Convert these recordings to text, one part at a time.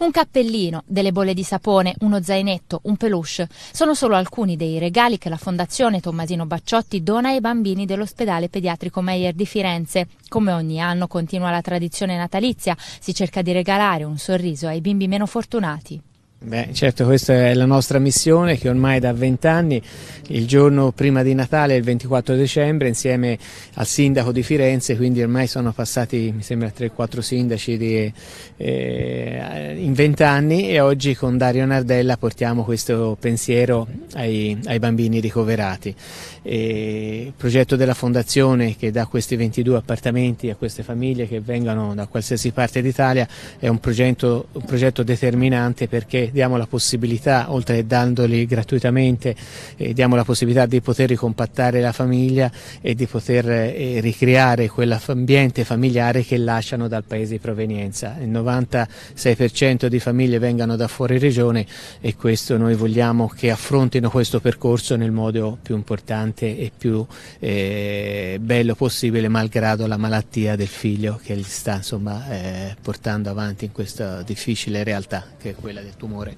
Un cappellino, delle bolle di sapone, uno zainetto, un peluche sono solo alcuni dei regali che la Fondazione Tommasino Bacciotti dona ai bambini dell'ospedale pediatrico Meyer di Firenze. Come ogni anno continua la tradizione natalizia, si cerca di regalare un sorriso ai bimbi meno fortunati. Beh, certo, questa è la nostra missione che ormai da vent'anni, il giorno prima di Natale, il 24 dicembre, insieme al sindaco di Firenze, quindi ormai sono passati mi sembra 3-4 sindaci di, eh, in vent'anni e oggi con Dario Nardella portiamo questo pensiero ai, ai bambini ricoverati. E il progetto della fondazione che dà questi 22 appartamenti a queste famiglie che vengono da qualsiasi parte d'Italia è un progetto, un progetto determinante perché diamo la possibilità, oltre che dandoli gratuitamente, eh, diamo la possibilità di poter ricompattare la famiglia e di poter eh, ricreare quell'ambiente familiare che lasciano dal paese di provenienza. Il 96% di famiglie vengano da fuori regione e questo noi vogliamo che affrontino questo percorso nel modo più importante e più eh, bello possibile malgrado la malattia del figlio che li sta insomma, eh, portando avanti in questa difficile realtà che è quella del tumore amore.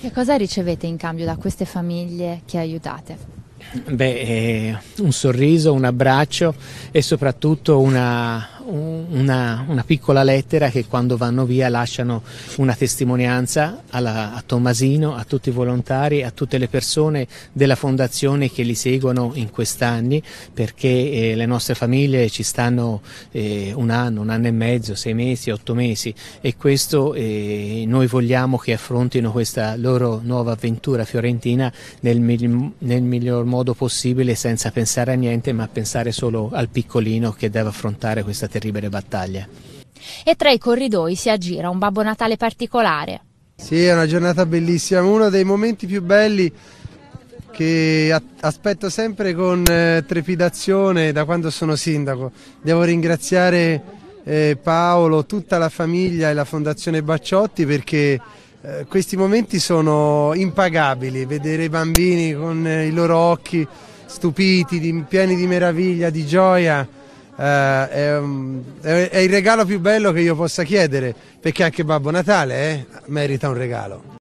Che cosa ricevete in cambio da queste famiglie che aiutate? Beh, eh, un sorriso, un abbraccio e soprattutto una, una, una, piccola lettera che quando vanno via lasciano una testimonianza alla, a Tommasino, a tutti i volontari, a tutte le persone della fondazione che li seguono in quest'anni perché eh, le nostre famiglie ci stanno eh, un anno, un anno e mezzo, sei mesi, otto mesi e questo eh, noi vogliamo che affrontino questa loro nuova avventura fiorentina nel, nel miglior modo possibile senza pensare a niente ma pensare solo al piccolino che deve affrontare questa terribile battaglia. E tra i corridoi si aggira un Babbo Natale particolare. Sì, è una giornata bellissima, uno dei momenti più belli che aspetto sempre con eh, trepidazione da quando sono sindaco. Devo ringraziare eh, Paolo, tutta la famiglia e la Fondazione Bacciotti perché eh, questi momenti sono impagabili, vedere i bambini con i loro occhi stupiti, pieni di meraviglia, di gioia eh, è, è, il regalo più bello che io possa chiedere, perché anche Babbo Natale eh, merita un regalo.